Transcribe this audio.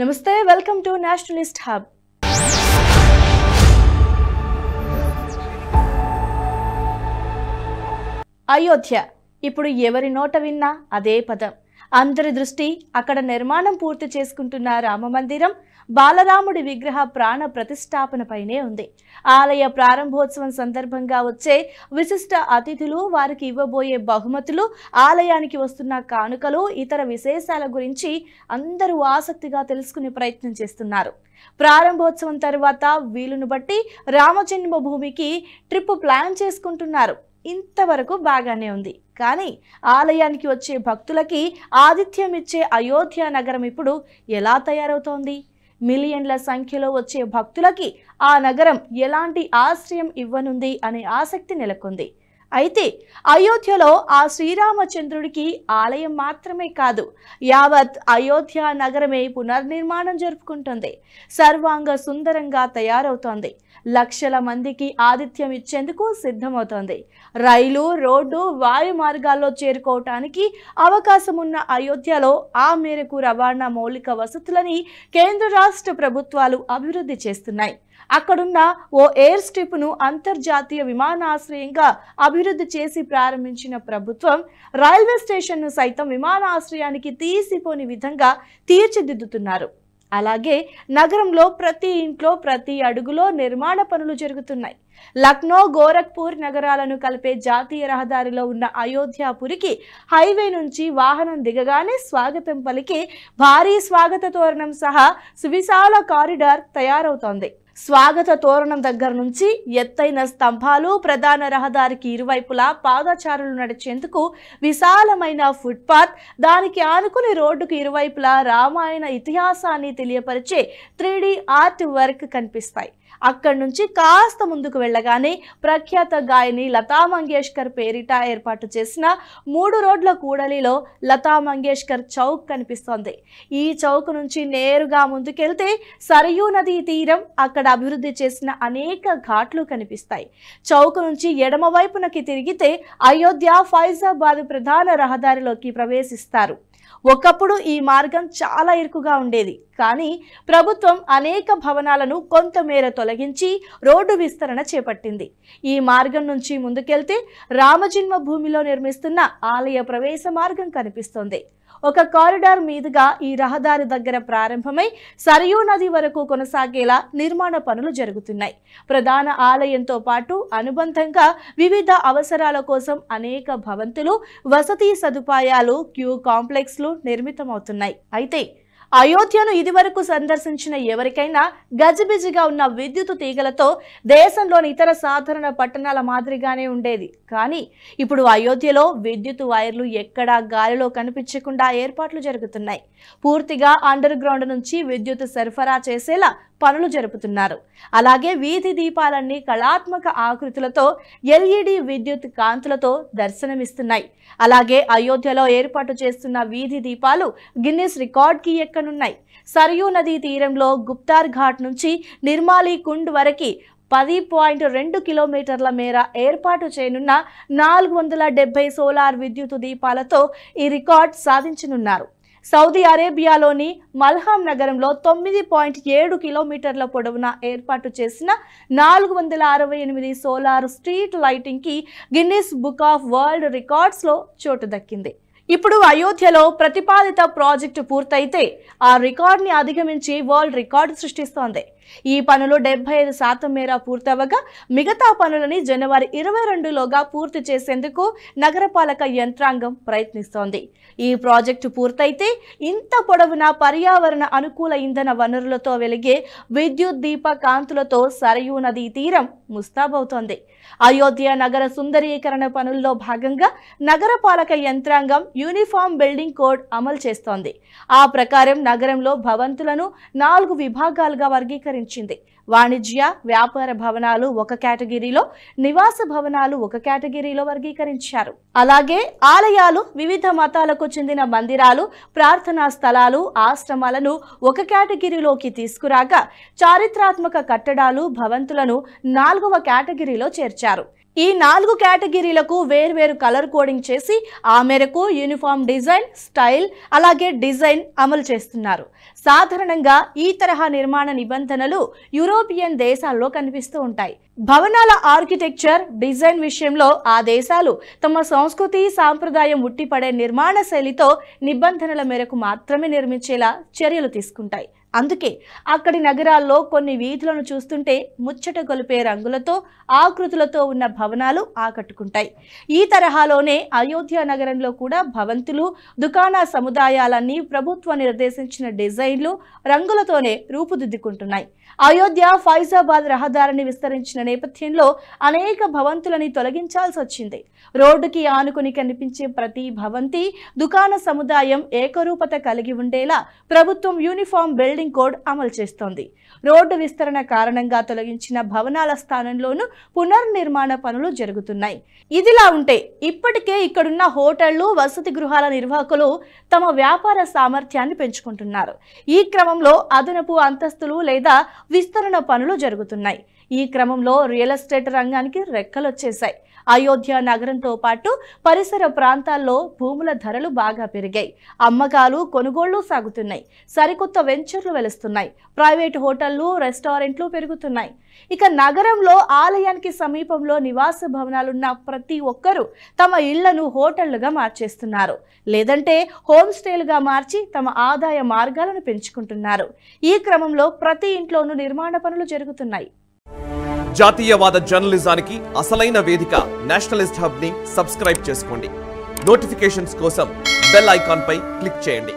నమస్తే welcome to nationalist hub Ayodhya ఇప్పుడు ఎవరి నోట విన్నా అదే పదం అందరి దృష్టి అక్కడ నిర్మాణం పూర్తి చేసుకుంటున్న రామ మందిరం బాలరాముడి విగ్రహ ప్రాణ ప్రతిష్టాపనపైనే ఉంది ఆలయ ప్రారంభోత్సవం సందర్భంగా వచ్చే విశిష్ట అతిథులు వారికి ఇవ్వబోయే బహుమతులు ఆలయానికి వస్తున్న కానుకలు ఇతర విశేషాల గురించి అందరూ ఆసక్తిగా తెలుసుకునే ప్రయత్నం చేస్తున్నారు ప్రారంభోత్సవం తర్వాత వీలును బట్టి రామజన్మభూమికి ట్రిప్ ప్లాన్ చేసుకుంటున్నారు ఇంతవరకు బాగానే ఉంది కానీ ఆలయానికి వచ్చే భక్తులకి ఆతిథ్యం ఇచ్చే అయోధ్య నగరం ఇప్పుడు ఎలా తయారవుతోంది మిలియన్ల సంఖ్యలో వచ్చే భక్తులకి ఆ నగరం ఎలాంటి ఆశ్రయం ఇవ్వనుంది అనే ఆసక్తి నెలకొంది అయితే అయోధ్యలో ఆ శ్రీరామచంద్రుడికి ఆలయం మాత్రమే కాదు యావత్ అయోధ్య నగరమే పునర్నిర్మాణం జరుపుకుంటుంది సర్వాంగ సుందరంగా తయారవుతోంది లక్షల మందికి ఆతిథ్యం ఇచ్చేందుకు సిద్ధమవుతోంది రైలు రోడ్డు వాయు మార్గాల్లో చేరుకోవటానికి అవకాశం ఉన్న అయోధ్యలో ఆ మేరకు రవాణా మౌలిక వసతులని కేంద్ర రాష్ట్ర ప్రభుత్వాలు అభివృద్ధి చేస్తున్నాయి అక్కడున్న ఓ ఎయిర్ స్ట్రిప్ను అంతర్జాతీయ విమానాశ్రయంగా అభివృద్ధి చేసి ప్రారంభించిన ప్రభుత్వం రైల్వే స్టేషన్ను సైతం విమానాశ్రయానికి తీసిపోని విధంగా తీర్చిదిద్దుతున్నారు అలాగే నగరంలో ప్రతి ఇంట్లో ప్రతి అడుగులో నిర్మాణ పనులు జరుగుతున్నాయి లక్నో గోరఖ్పూర్ నగరాలను కలిపే జాతీయ రహదారిలో ఉన్న అయోధ్యపురికి హైవే నుంచి వాహనం దిగగానే స్వాగతం పలికి భారీ స్వాగత తోరణం సహా సువిశాల కారిడార్ తయారవుతోంది స్వాగత తోరణం దగ్గర నుంచి ఎత్తైన స్తంభాలు ప్రధాన రహదారికి ఇరువైపులా పాదచారులు నడిచేందుకు విశాలమైన ఫుట్పాత్ దానికి ఆనుకుని రోడ్డుకు ఇరువైపులా రామాయణ ఇతిహాసాన్ని తెలియపరిచే త్రీడీ ఆర్ట్ వర్క్ కనిపిస్తాయి అక్కడి నుంచి కాస్త ముందుకు వెళ్ళగానే ప్రఖ్యాత గాయని లతా మంగేష్కర్ పేరిట ఏర్పాటు చేసిన మూడు రోడ్ల కూడలిలో లతా మంగేష్కర్ చౌక్ కనిపిస్తోంది ఈ చౌక్ నుంచి నేరుగా ముందుకెళ్తే సరయూ నదీ తీరం అక్కడ అభివృద్ధి చేసిన అనేక ఘాట్లు కనిపిస్తాయి చౌక్ నుంచి ఎడమవైపునకి తిరిగితే అయోధ్య ఫైజాబాద్ ప్రధాన రహదారిలోకి ప్రవేశిస్తారు ఒకప్పుడు ఈ మార్గం చాలా ఇరుకుగా ఉండేది కానీ ప్రభుత్వం అనేక భవనాలను కొంతమేర తొలగించి రోడ్డు విస్తరణ చేపట్టింది ఈ మార్గం నుంచి ముందుకెళ్తే రామజన్మ భూమిలో నిర్మిస్తున్న ఆలయ ప్రవేశ మార్గం కనిపిస్తోంది ఒక కారిడార్ మీదుగా ఈ రహదారి దగ్గర ప్రారంభమై సరయూ నది వరకు కొనసాగేలా నిర్మాణ పనులు జరుగుతున్నాయి ప్రధాన ఆలయంతో పాటు అనుబంధంగా వివిధ అవసరాల కోసం అనేక భవంతులు వసతి సదుపాయాలు క్యూ కాంప్లెక్స్లు నిర్మితమవుతున్నాయి అయితే అయోధ్యను ఇదివరకు సందర్శించిన ఎవరికైనా గజిబిజిగా ఉన్న విద్యుత్ తీగలతో దేశంలోని ఇతర సాధారణ పట్టణాల మాదిరిగానే ఉండేది కానీ ఇప్పుడు అయోధ్యలో విద్యుత్ వైర్లు ఎక్కడా గాలిలో కనిపించకుండా ఏర్పాట్లు జరుగుతున్నాయి పూర్తిగా అండర్ గ్రౌండ్ నుంచి విద్యుత్ సరఫరా చేసేలా పనులు జరుపుతున్నారు అలాగే వీధి దీపాలన్నీ కళాత్మక ఆకృతులతో ఎల్ఈడి విద్యుత్ కాంతులతో దర్శనమిస్తున్నాయి అలాగే అయోధ్యలో ఏర్పాటు చేస్తున్న వీధి దీపాలు గిన్నిస్ రికార్డ్కి ఎక్కనున్నాయి సరియూ నదీ తీరంలో గుప్తార్ ఘాట్ నుంచి నిర్మాలి కుండ్ వరకు పది పాయింట్ రెండు కిలోమీటర్ల మేర ఏర్పాటు చేయనున్న నాలుగు వందల డెబ్బై సోలార్ విద్యుత్ దీపాలతో ఈ రికార్డ్ సాధించనున్నారు సౌదీ అరేబియాలోని మల్హాం నగరంలో తొమ్మిది పాయింట్ ఏడు కిలోమీటర్ల పొడవున ఏర్పాటు చేసిన నాలుగు వందల అరవై ఎనిమిది సోలార్ స్ట్రీట్ లైటింగ్కి గిన్నిస్ బుక్ ఆఫ్ వరల్డ్ రికార్డ్స్లో చోటు దక్కింది ఇప్పుడు అయోధ్యలో ప్రతిపాదిత ప్రాజెక్టు పూర్తయితే ఆ రికార్డ్ని అధిగమించి వరల్డ్ రికార్డు సృష్టిస్తోంది ఈ పనులు డెబ్బై ఐదు శాతం మేర పూర్తవగా మిగతా పనులని జనవరి ఇరవై రెండులోగా పూర్తి చేసేందుకు నగరపాలక యంత్రాంగం ప్రయత్నిస్తోంది ఈ ప్రాజెక్టు పూర్తయితే ఇంత పొడవున పర్యావరణ అనుకూల ఇంధన వనరులతో వెలిగే విద్యుత్ దీప కాంతులతో సరయూ నదీ తీరం ముస్తాబవుతోంది అయోధ్య నగర సుందరీకరణ పనుల్లో భాగంగా నగరపాలక యంత్రాంగం యూనిఫామ్ బిల్డింగ్ కోడ్ అమలు చేస్తోంది ఆ ప్రకారం నగరంలో భవంతులను నాలుగు విభాగాలుగా వర్గీకరించారు వివరించింది వాణిజ్య వ్యాపార భవనాలు ఒక కేటగిరీలో నివాస భవనాలు ఒక కేటగిరీలో వర్గీకరించారు అలాగే ఆలయాలు వివిధ మతాలకు చెందిన మందిరాలు ప్రార్థనా స్థలాలు ఆశ్రమాలను ఒక కేటగిరీలోకి తీసుకురాక చారిత్రాత్మక కట్టడాలు భవంతులను నాలుగవ కేటగిరీలో చేర్చారు ఈ నాలుగు కేటగిరీలకు వేర్వేరు కలర్ కోడింగ్ చేసి ఆ మేరకు యూనిఫామ్ డిజైన్ స్టైల్ అలాగే డిజైన్ అమలు చేస్తున్నారు సాధారణంగా ఈ తరహా నిర్మాణ నిబంధనలు యూరో యూరోపియన్ దేశాల్లో కనిపిస్తూ ఉంటాయి భవనాల ఆర్కిటెక్చర్ డిజైన్ విషయంలో ఆ దేశాలు తమ సంస్కృతి సాంప్రదాయం ఉట్టిపడే నిర్మాణ శైలితో నిబంధనల మేరకు మాత్రమే నిర్మించేలా చర్యలు తీసుకుంటాయి అందుకే అక్కడి నగరాల్లో కొన్ని వీధులను చూస్తుంటే ముచ్చట గొలిపే రంగులతో ఆకృతులతో ఉన్న భవనాలు ఆకట్టుకుంటాయి ఈ తరహాలోనే అయోధ్య నగరంలో కూడా భవంతులు దుకాణ సముదాయాలన్నీ ప్రభుత్వం నిర్దేశించిన డిజైన్లు రంగులతోనే రూపుదిద్దుకుంటున్నాయి అయోధ్య ఫైజాబాద్ రహదారిని విస్తరించిన నేపథ్యంలో అనేక భవంతులని తొలగించాల్సి వచ్చింది రోడ్డుకి ఆనుకుని కనిపించే ప్రతి భవంతి దుకాణ సముదాయం ఏకరూపత కలిగి ఉండేలా ప్రభుత్వం యూనిఫామ్ బిల్డింగ్ బిల్డింగ్ కోడ్ అమలు చేస్తోంది రోడ్డు విస్తరణ కారణంగా తొలగించిన భవనాల స్థానంలోనూ పునర్నిర్మాణ పనులు జరుగుతున్నాయి ఇదిలా ఉంటే ఇప్పటికే ఇక్కడున్న హోటళ్లు వసతి గృహాల నిర్వాహకులు తమ వ్యాపార సామర్థ్యాన్ని పెంచుకుంటున్నారు ఈ క్రమంలో అదనపు అంతస్తులు లేదా విస్తరణ పనులు జరుగుతున్నాయి ఈ క్రమంలో రియల్ ఎస్టేట్ రంగానికి రెక్కలొచ్చేశాయి అయోధ్య నగరంతో పాటు పరిసర ప్రాంతాల్లో భూముల ధరలు బాగా పెరిగాయి అమ్మకాలు కొనుగోళ్లు సాగుతున్నాయి సరికొత్త వెంచర్లు వెలుస్తున్నాయి ప్రైవేట్ హోటళ్లు రెస్టారెంట్లు పెరుగుతున్నాయి ఇక నగరంలో ఆలయానికి సమీపంలో నివాస భవనాలున్న ప్రతి ఒక్కరూ తమ ఇళ్లను హోటళ్లుగా మార్చేస్తున్నారు లేదంటే హోమ్ స్టేలుగా మార్చి తమ ఆదాయ మార్గాలను పెంచుకుంటున్నారు ఈ క్రమంలో ప్రతి ఇంట్లోనూ నిర్మాణ పనులు జరుగుతున్నాయి జాతీయవాద జర్నలిజానికి అసలైన వేదిక నేషనలిస్ట్ హబ్ని సబ్స్క్రైబ్ చేసుకోండి నోటిఫికేషన్స్ కోసం బెల్ ఐకాన్పై క్లిక్ చేయండి